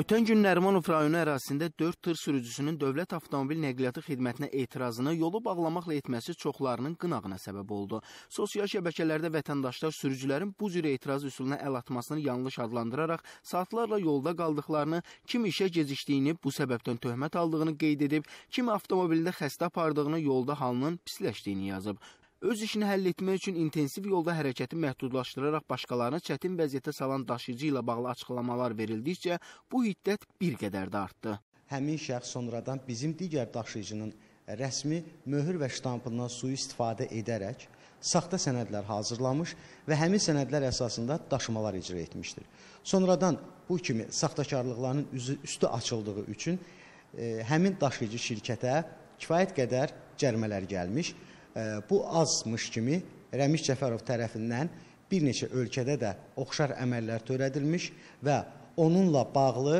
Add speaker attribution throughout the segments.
Speaker 1: Ötən gün Nərimanov rayonu ərazisində 4 tır sürücüsünün dövlət avtomobil nəqliyyatı xidmətinə etirazını yolu bağlamaqla etməsi çoxlarının qınağına səbəb oldu. Sosial şəbəkələrdə vətəndaşlar sürücülərin bu cür etiraz üsuluna əl atmasını yanlış adlandıraraq saatlarla yolda qaldıqlarını, kim işə gecikdiyini, bu səbəbdən töhmət aldığını qeyd edib, kim avtomobilində xəstə apardığını, yolda halının pisləşdiyini yazıb öz işini həll etmək üçün intensiv yolda hərəkəti məhdudlaşdıraraq başqalarını çətin vəziyyətə salan daşıyıcı ilə bağlı açıqlamalar verildikcə bu hiddət bir qədər də artdı. Həmin şəxs sonradan bizim digər daşıyıcının
Speaker 2: rəsmi möhür və ştampından sui-istifadə edərək saxta sənədlər hazırlamış və həmin sənədlər əsasında daşımalar icra etmişdir. Sonradan bu kimi saxtakarlıqların üzü üstü açıldığı üçün e, həmin daşıyıcı şirkətə kifayət qədər cərmələr gəlmiş bu azmış kimi Rəmiş Cəfərov tərəfindən bir neçə ölkədə də oxşar əməllər törədilmiş və onunla bağlı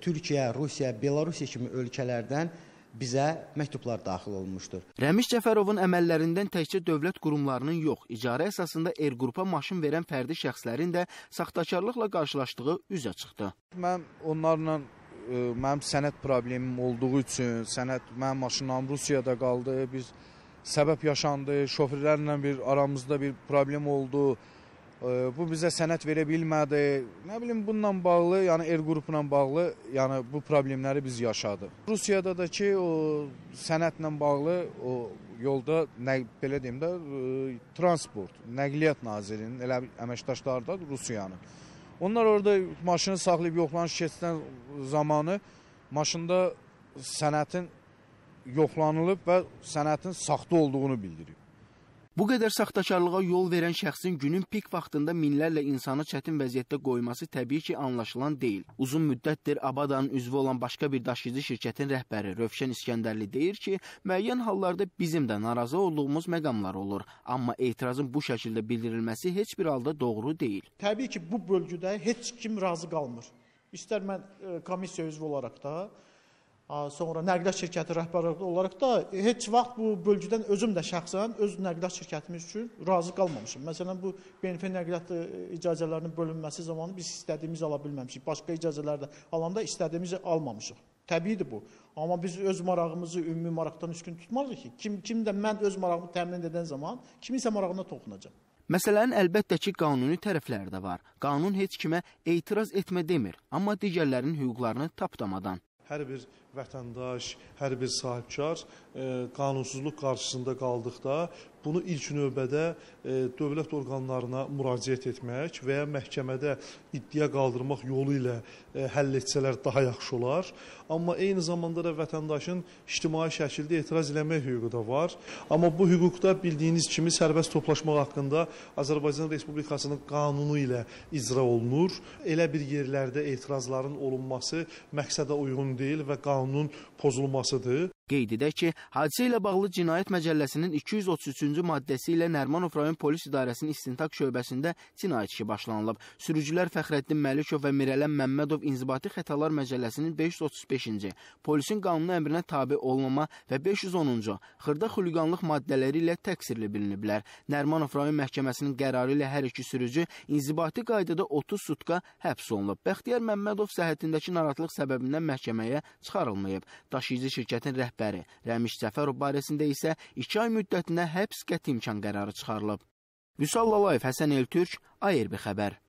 Speaker 2: Türkiyə, Rusiya, Belarusiya kimi ölkələrdən bizə məktublar daxil olmuşdur.
Speaker 1: Rəmiş Cəfərovun əməllərindən təkcə dövlət qurumlarının yox, icarə əsasında Erqrupa maşın verən fərdi şəxslərin də saxtakarlıqla qarşılaşdığı üzə çıxdı.
Speaker 3: Mən onlarla ə, e, mənim sənəd problemim olduğu üçün sənəd mənim maşınlarım Rusiyada qaldı. Biz səbəb yaşandı, şoferlərlə bir aramızda bir problem oldu. Bu bizə sənət verə bilmədi. Nə bilim bununla bağlı, yəni er qrupla bağlı, yəni bu problemləri biz yaşadıq. Rusiyada da ki, o sənətlə bağlı o yolda nə belə deyim də e, transport, Nəqliyyat Nazirinin elə əməkdaşları da Rusiyanın. Onlar orada maşını saxlayıb yoxlanış keçdən zamanı maşında sənətin yoxlanılıb və sənətin saxta olduğunu bildirib. Bu qədər saxtakarlığa yol verən
Speaker 1: şəxsin günün pik vaxtında minlərlə insanı çətin vəziyyətdə qoyması təbii ki, anlaşılan deyil. Uzun müddətdir Abadanın üzvü olan başqa bir daşıyıcı şirkətin rəhbəri Rövşən İskəndərli deyir ki, müəyyən hallarda bizim də narazı olduğumuz məqamlar olur, amma etirazın bu şəkildə bildirilməsi heç bir halda doğru deyil.
Speaker 4: Təbii ki, bu bölgüdə heç kim razı qalmır. İstər mən e, komissiya üzvü olaraq da, sonra nəqliyyat şirkəti rəhbəri olaraq da e, heç vaxt bu bölgüdən özüm də şəxsən öz nəqliyyat şirkətimiz üçün razı qalmamışam. Məsələn bu BNF nəqliyyat e, icazələrinin bölünməsi zamanı biz istədiyimiz ala bilməmişik. Başqa icazələr də alanda istədiyimizi almamışıq. Təbiidir bu. Amma biz öz marağımızı ümumi maraqdan üstün tutmalıyıq ki, kim kim də mən öz marağımı təmin edən zaman kiminsə marağına toxunacam.
Speaker 1: Məsələnin əlbəttə ki, qanuni tərəfləri də var. Qanun heç kimə etiraz etmə demir, amma digərlərinin hüquqlarını tapdamadan
Speaker 5: hər bir vətəndaş, hər bir sahibkar e, qanunsuzluq qarşısında qaldıqda bunu ilk növbədə e, dövlət orqanlarına müraciət etmək və ya məhkəmədə iddia qaldırmaq yolu ilə e, həll etsələr daha yaxşı olar. Amma eyni zamanda da vətəndaşın ictimai şəkildə etiraz eləmək hüququ da var. Amma bu hüquqda bildiyiniz kimi sərbəst toplaşmaq haqqında Azərbaycan Respublikasının qanunu ilə icra olunur. Elə bir yerlərdə etirazların olunması məqsədə uyğun deyil və qanun qanunun pozulmasıdır. Qeyd edək ki,
Speaker 1: hadisə ilə bağlı Cinayət Məcəlləsinin 233-cü maddəsi ilə Nərmanov rayon polis idarəsinin istintaq şöbəsində cinayət işi başlanılıb. Sürücülər Fəxrəddin Məlikov və Mirələn Məmmədov inzibati xətalar məcəlləsinin 535-ci, polisin qanunu əmrinə tabe olmama və 510-cu xırda xüliqanlıq maddələri ilə təqsirli biliniblər. Nərmanov rayon məhkəməsinin qərarı ilə hər iki sürücü inzibati qaydada 30 sutka həbs olunub. Bəxtiyar Məmmədov səhhətindəki narahatlıq səbəbindən məhkəməyə çıxarılmayıb. Daşıyıcı şirkətin rəhbəri rəhbəri Rəmiş Səfərov barəsində isə 2 ay müddətinə həbs qəti imkan qərarı çıxarılıb. Vüsal Lalayev, Həsən Eltürk, ARB xəbər.